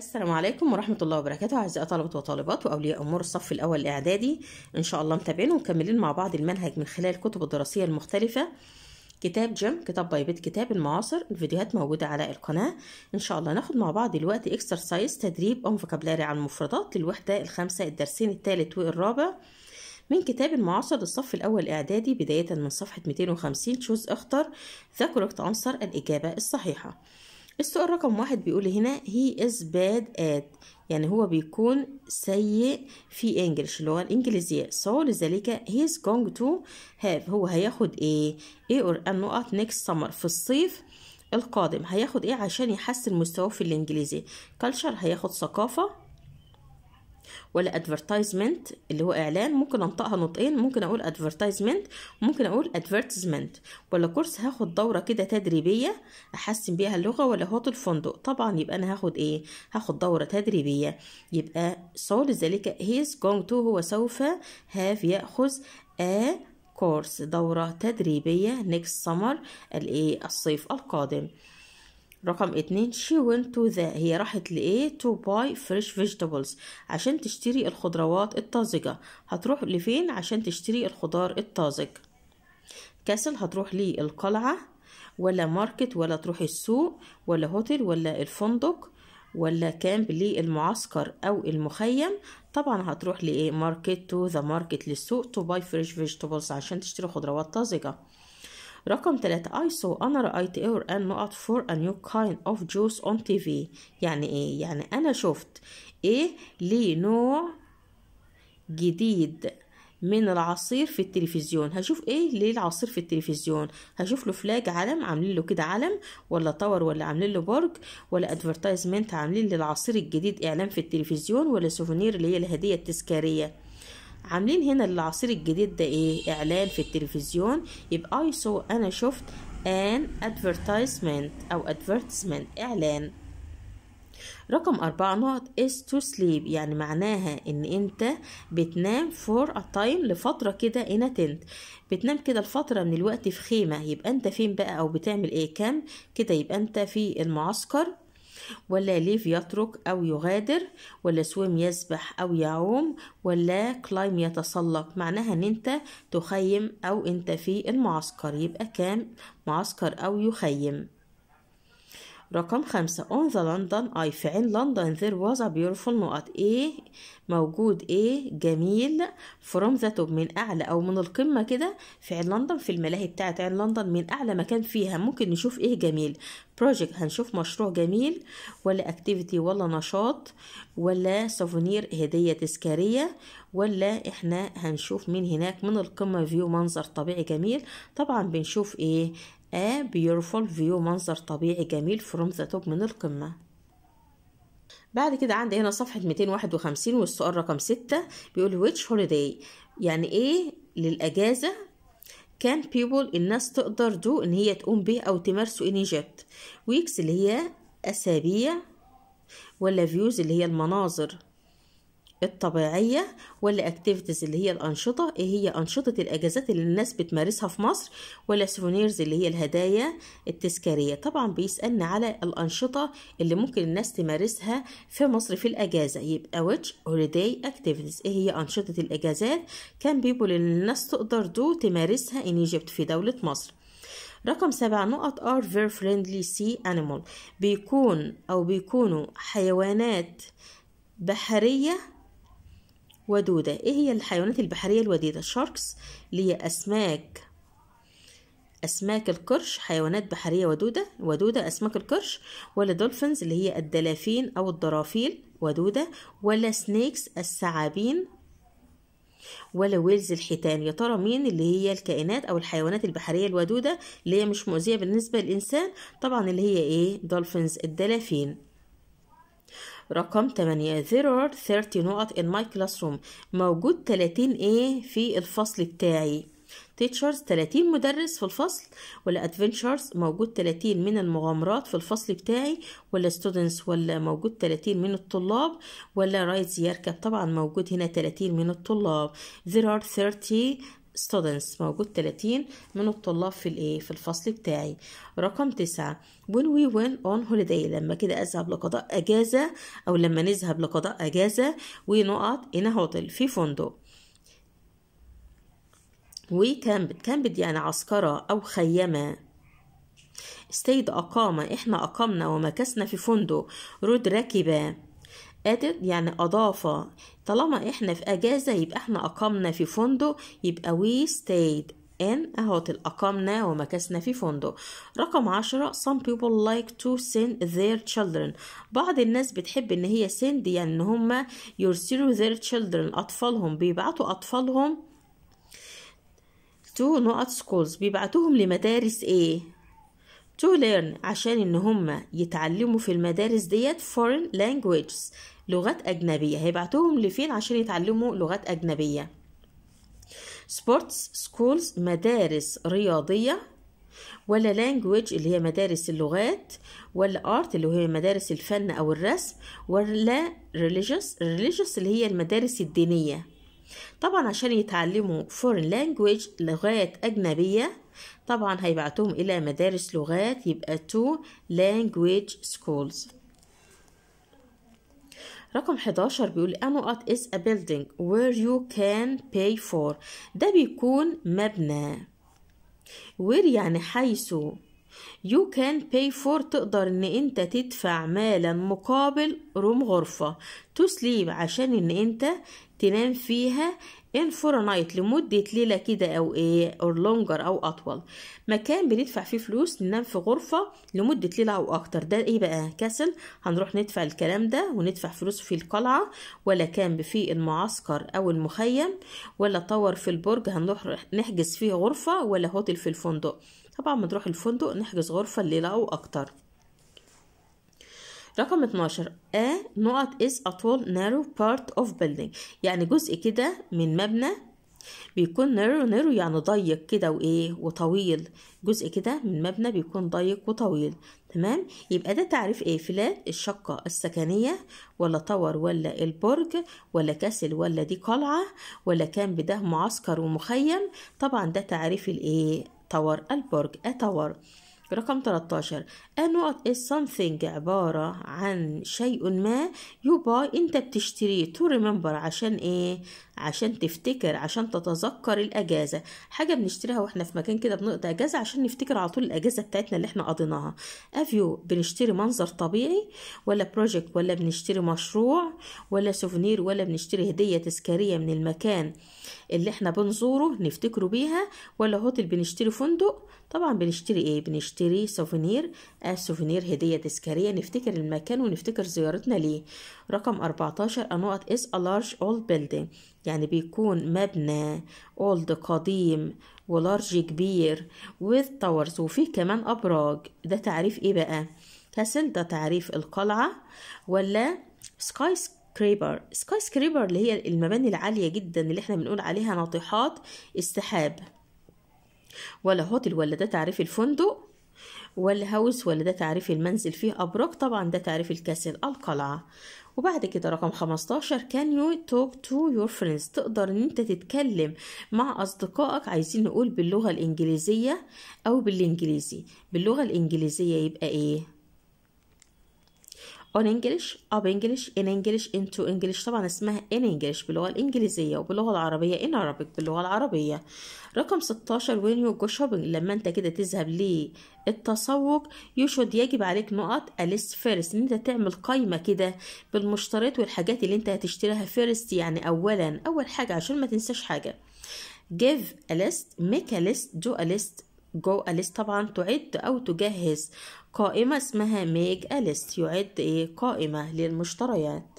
السلام عليكم ورحمة الله وبركاته أعزائي طلبة وطالبات وأولياء أمور الصف الأول الإعدادي إن شاء الله متابعين ومكملين مع بعض المنهج من خلال الكتب الدراسية المختلفة كتاب جيم كتاب باي بيت كتاب المعاصر الفيديوهات موجودة على القناة إن شاء الله ناخد مع بعض دلوقتي اكسرسايز تدريب أم فوكابلاري على المفردات للوحدة الخامسة الدرسين الثالث والرابع من كتاب المعاصر للصف الأول إعدادي بداية من صفحة 250 شوز اختر ذا كوركت أنصر الإجابة الصحيحة السؤال رقم واحد بيقول هنا هي از باد ات يعني هو بيكون سيء في انجلش اللغه الانجليزيه so لذلك he is going to have هو هياخد ايه ايه اور النقط نيكست سمر في الصيف القادم هياخد ايه عشان يحسن مستواه في الانجليزي culture هياخد ثقافه ولا ادفرتايزمنت اللي هو اعلان ممكن انطقها نطقين ممكن اقول ادفرتايزمنت ممكن اقول ادفرتيزمنت ولا كورس هاخد دوره كده تدريبيه احسن بيها اللغه ولا هوت الفندق طبعا يبقى انا هاخد ايه هاخد دوره تدريبيه يبقى صول ذلك هيز جونج تو هو سوف هاف ياخذ ا كورس دورة تدريبية next summer الصيف القادم رقم اتنين she went to the هي راحت لإيه to buy fresh vegetables عشان تشتري الخضروات الطازجة هتروح لفين عشان تشتري الخضار الطازج كاسل هتروح للقلعة ولا ماركت ولا تروح السوق ولا هوتل ولا الفندق ولا كامب للمعسكر او المخيم طبعا هتروح لايه ماركت تو ذا ماركت للسوق تو باي فريش فيجيتابلز عشان تشتري خضروات طازجه رقم 3 I saw أنا رأيت اور أن نقط for a new kind of juice on TV يعني إيه؟ يعني أنا شفت إيه لنوع جديد من العصير في التلفزيون هشوف ايه ليه العصير في التلفزيون هشوف له فلاج علم عاملين له كده علم ولا طور ولا عاملين له برج ولا ادفرتايزمنت عاملين للعصير الجديد اعلان في التلفزيون ولا سوفونير اللي هي الهديه التذكاريه عاملين هنا العصير الجديد ده ايه اعلان في التلفزيون يبقى اي سو انا شفت an advertisement او advertisement اعلان رقم أربعة نقط is to sleep يعني معناها إن أنت بتنام for a time لفترة كده in a tent بتنام كده لفترة من الوقت في خيمة يبقى أنت فين بقى أو بتعمل إيه كام كده يبقى أنت في المعسكر ولا ليف يترك أو يغادر ولا سويم يسبح أو يعوم ولا كلايم يتسلق معناها ان انت تخيم أو انت في المعسكر يبقى كام معسكر أو يخيم رقم خمسة on the London eye في عين لندن there was a beautiful نقط ايه موجود ايه جميل from the top من اعلى او من القمة كده في عين لندن في الملاهي بتاعة عين لندن من اعلى مكان فيها ممكن نشوف ايه جميل project هنشوف مشروع جميل ولا activity ولا نشاط ولا سوفونير هدية تذكارية ولا احنا هنشوف من هناك من القمة فيو منظر طبيعي جميل طبعا بنشوف ايه A beautiful view منظر طبيعي جميل from the top من القمة بعد كده عندي هنا صفحة 251 والسؤال رقم 6 بيقول which holiday يعني ايه للأجازة كان people الناس تقدر دو ان هي تقوم به او تمارسه in Egypt weeks اللي هي أسابيع ولا views اللي هي المناظر الطبيعية ولا اكتيفيتيز اللي هي الأنشطة ايه هي أنشطة الأجازات اللي الناس بتمارسها في مصر ولا سوفونيرز اللي هي الهدايا التذكارية طبعا بيسألنا على الأنشطة اللي ممكن الناس تمارسها في مصر في الأجازة يبقى which holiday activities ايه هي أنشطة الأجازات كان بيقول الناس تقدر دو تمارسها in Egypt في دولة مصر رقم سبع نقط are very friendly sea animal بيكون أو بيكونوا حيوانات بحرية ودودة إيه هي الحيوانات البحرية الوديدة شاركس اللي هي أسماك أسماك القرش حيوانات بحرية ودودة ودودة أسماك القرش ولا دولفينز اللي هي الدلافين أو الضرافيل ودودة ولا سنيكس الثعابين ولا ويلز الحيتان يا ترى مين اللي هي الكائنات او الحيوانات البحريه الودوده اللي هي مش مؤذيه بالنسبه للانسان طبعا اللي هي ايه دولفينز الدلافين رقم 8 there are 30 نقط in my classroom موجود 30 ايه في الفصل بتاعي teachers 30 مدرس في الفصل ولا adventures موجود 30 من المغامرات في الفصل بتاعي ولا students ولا موجود 30 من الطلاب ولا rides يركب طبعا موجود هنا 30 من الطلاب there are 30 students موجود 30 من الطلاب في الايه في الفصل بتاعي رقم تسعة when we went on holiday لما كده اذهب لقضاء اجازة او لما نذهب لقضاء اجازة ونقعد in a hotel في فندق camped camped يعني عسكرة أو خيمة استيد اقامه إحنا أقمنا ومكثنا في فندق رود راكبة ادد يعني أضافة طالما إحنا في أجازة يبقى إحنا أقمنا في فندق يبقى we stayed in أهوت الأقمنا ومكثنا في فندق رقم عشرة some people like to send their children بعض الناس بتحب إن هي send يعني إن هما يرسلوا their children أطفالهم بيبعتوا أطفالهم to not schools بيبعتوهم لمدارس إيه to learn عشان ان هم يتعلموا في المدارس ديت foreign languages لغات اجنبيه هيبعتوهم لفين عشان يتعلموا لغات اجنبيه sports schools مدارس رياضيه ولا language اللي هي مدارس اللغات ولا art اللي هي مدارس الفن او الرسم ولا religious religious اللي هي المدارس الدينيه طبعا عشان يتعلموا foreign language لغات اجنبيه طبعا هيبعتوهم إلى مدارس لغات يبقى تو language schools رقم 11 بيقول أنقط is a building where you can pay for ده بيكون مبنى where يعني حيث you can pay for تقدر ان انت تدفع مالا مقابل روم غرفة to sleep عشان ان انت تنام فيها in نايت لمدة ليلة كده أو إيه أو لونجر أو أطول مكان بندفع فيه فلوس ننام في غرفة لمدة ليلة أو أكتر ده إيه بقى كاسل هنروح ندفع الكلام ده وندفع فلوس في القلعة ولا كامب في المعسكر أو المخيم ولا طور في البرج هنروح نحجز فيه غرفة ولا هوتل في الفندق طبعا بنروح الفندق نحجز غرفة ليلة أو أكتر رقم 12 a نقط is a tall narrow part of building يعني جزء كده من مبنى بيكون narrow narrow يعني ضيق كده وايه وطويل جزء كده من مبنى بيكون ضيق وطويل تمام يبقى ده تعريف ايه فلات الشقة السكنية ولا طور ولا البرج ولا كسل ولا دي قلعة ولا كامب ده معسكر ومخيم طبعا ده تعريف الايه طور البرج اتور رقم 13 النقط is something عبارة عن شيء ما يباي انت بتشتريه to remember عشان ايه عشان تفتكر عشان تتذكر الاجازة حاجة بنشتريها واحنا في مكان كده بنقضي اجازة عشان نفتكر على طول الاجازة بتاعتنا اللي احنا قضيناها افيو بنشتري منظر طبيعي ولا بروجكت ولا بنشتري مشروع ولا سوفينير ولا بنشتري هدية تذكارية من المكان اللي احنا بنزوره نفتكره بيها ولا هوتل بنشتري فندق طبعا بنشتري ايه بنشتري نشتري سوفينير السوفينير آه، هدية تذكارية نفتكر المكان ونفتكر زيارتنا ليه رقم 14 النقط is a large old building يعني بيكون مبنى old قديم ولارج كبير with towers وفيه كمان أبراج ده تعريف إيه بقى؟ كاسل ده تعريف القلعة ولا سكاي سكريبر سكاي سكريبر اللي هي المباني العالية جدا اللي احنا بنقول عليها ناطحات السحاب ولا هوتل ولا ده تعريف الفندق والهاوس ولا ده تعريف المنزل فيه أبراج طبعا ده تعريف الكاسل القلعة وبعد كده رقم 15 كان يو توك تو يور فريندز تقدر ان انت تتكلم مع اصدقائك عايزين نقول باللغه الانجليزيه او بالانجليزي باللغه الانجليزيه يبقى ايه on English, up English, in English, into English طبعا اسمها in English باللغة الإنجليزية وباللغة العربية in Arabic باللغة العربية رقم 16 when you go shopping لما انت كده تذهب للتسوق you should يجب عليك نقط a list first ان انت تعمل قايمة كده بالمشتريات والحاجات اللي انت هتشتريها first يعني أولا أول حاجة عشان ما تنساش حاجة give a list make a list do a list جو أليس طبعا تعد أو تجهز قائمة اسمها ميج أليس يعد إيه قائمة للمشتريات